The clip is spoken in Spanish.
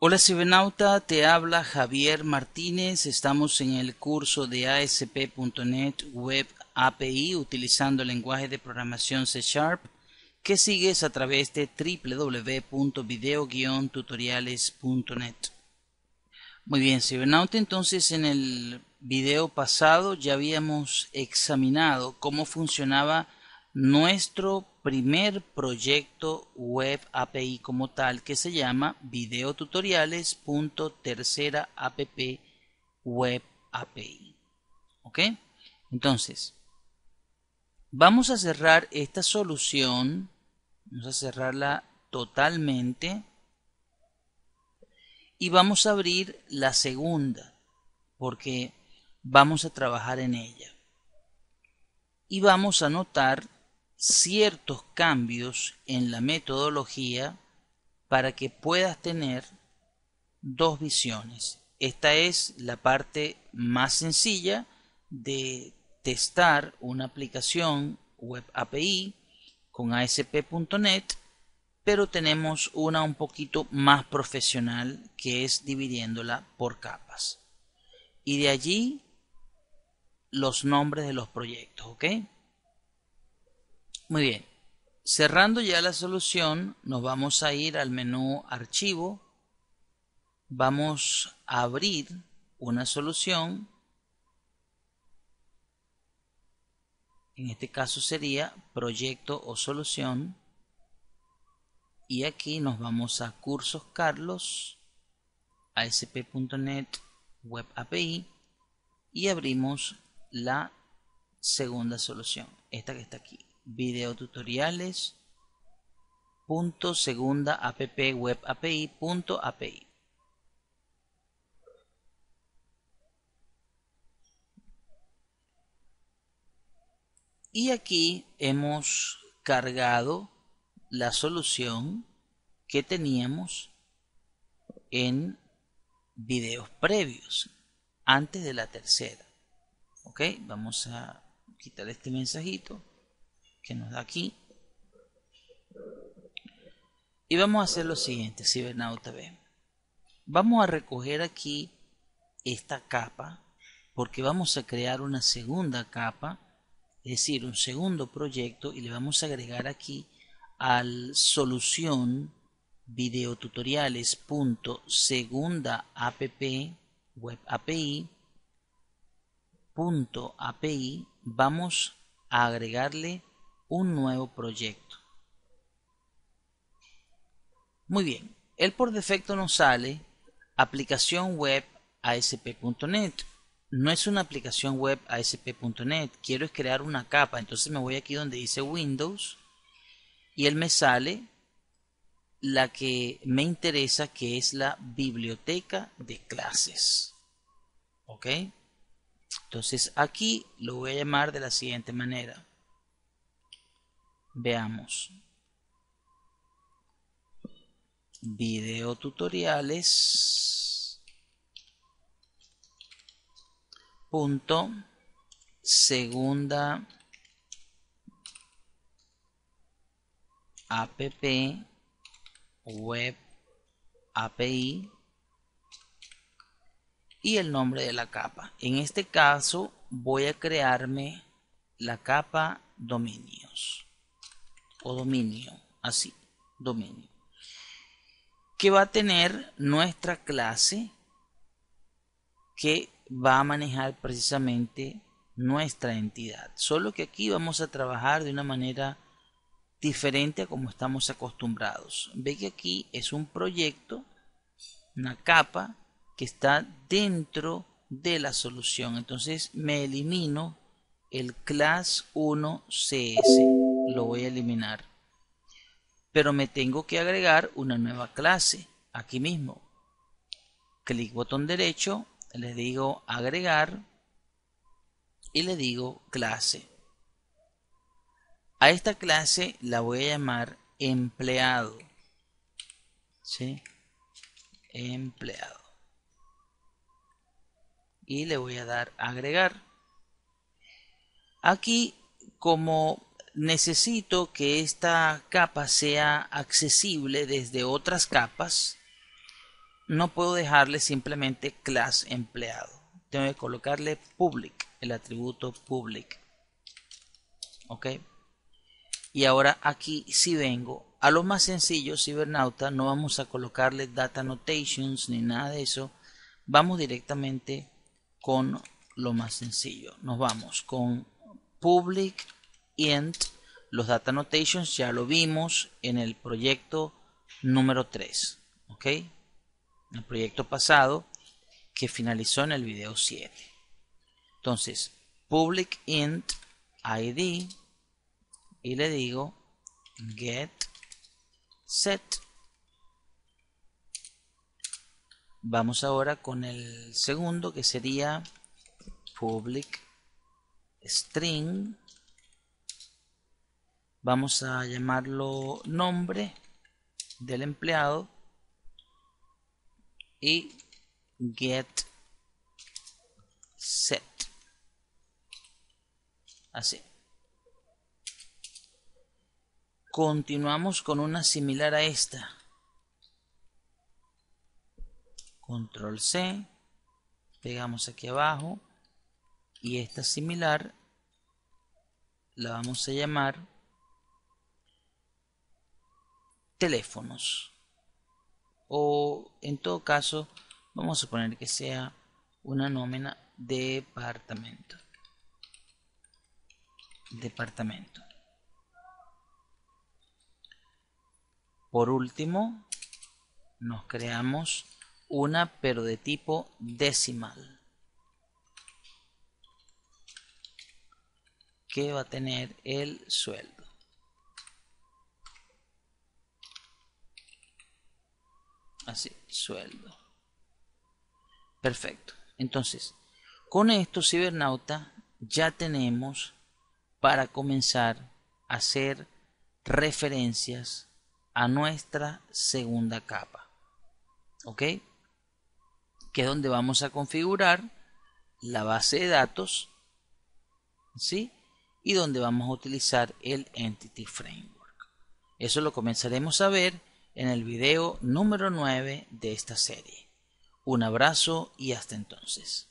Hola cibernauta, te habla Javier Martínez. Estamos en el curso de ASP.NET Web API utilizando el lenguaje de programación C Sharp que sigues a través de www.video-tutoriales.net. Muy bien, cibernauta, entonces en el video pasado ya habíamos examinado cómo funcionaba nuestro primer proyecto web API como tal que se llama videotutoriales.terceraapp web API. ¿Ok? Entonces, vamos a cerrar esta solución, vamos a cerrarla totalmente y vamos a abrir la segunda porque vamos a trabajar en ella. Y vamos a notar ciertos cambios en la metodología para que puedas tener dos visiones. Esta es la parte más sencilla de testar una aplicación web API con ASP.NET, pero tenemos una un poquito más profesional que es dividiéndola por capas. Y de allí los nombres de los proyectos, ¿ok? Muy bien. Cerrando ya la solución, nos vamos a ir al menú Archivo. Vamos a abrir una solución. En este caso sería Proyecto o Solución. Y aquí nos vamos a Cursos Carlos, ASP.NET Web API y abrimos la segunda solución, esta que está aquí videotutoriales segunda app punto Y aquí hemos cargado la solución que teníamos en videos previos, antes de la tercera. Ok, vamos a quitar este mensajito que nos da aquí. Y vamos a hacer lo siguiente, Cibernauta Vamos a recoger aquí esta capa porque vamos a crear una segunda capa, es decir, un segundo proyecto y le vamos a agregar aquí al solución app web API punto API vamos a agregarle un nuevo proyecto. Muy bien, él por defecto nos sale aplicación web asp.net. No es una aplicación web asp.net, quiero crear una capa, entonces me voy aquí donde dice Windows y él me sale la que me interesa que es la biblioteca de clases. ¿Ok? Entonces aquí lo voy a llamar de la siguiente manera. Veamos. Video tutoriales. Punto. Segunda. app web API y el nombre de la capa. En este caso voy a crearme la capa dominios o dominio, así, dominio, que va a tener nuestra clase que va a manejar precisamente nuestra entidad. Solo que aquí vamos a trabajar de una manera diferente a como estamos acostumbrados. Ve que aquí es un proyecto, una capa que está dentro de la solución. Entonces me elimino el class 1 CS lo voy a eliminar. Pero me tengo que agregar una nueva clase aquí mismo. Clic botón derecho, le digo agregar y le digo clase. A esta clase la voy a llamar empleado. ¿Sí? Empleado. Y le voy a dar agregar. Aquí, como necesito que esta capa sea accesible desde otras capas, no puedo dejarle simplemente class empleado. Tengo que colocarle public, el atributo public. ¿Ok? Y ahora aquí si vengo a lo más sencillo, cibernauta, no vamos a colocarle data notations ni nada de eso. Vamos directamente con lo más sencillo. Nos vamos con public int, los data notations ya lo vimos en el proyecto número 3, ¿ok? El proyecto pasado que finalizó en el video 7. Entonces, public int id y le digo get set. Vamos ahora con el segundo que sería public string vamos a llamarlo nombre del empleado y get set así continuamos con una similar a esta control c pegamos aquí abajo y esta similar la vamos a llamar teléfonos. O en todo caso, vamos a suponer que sea una nómina departamento. Departamento. Por último, nos creamos una pero de tipo decimal. que va a tener el sueldo. sueldo. Perfecto. Entonces, con esto, cibernauta, ya tenemos para comenzar a hacer referencias a nuestra segunda capa. ¿Ok? Que es donde vamos a configurar la base de datos. ¿Sí? Y donde vamos a utilizar el Entity Framework. Eso lo comenzaremos a ver en el video número 9 de esta serie. Un abrazo y hasta entonces.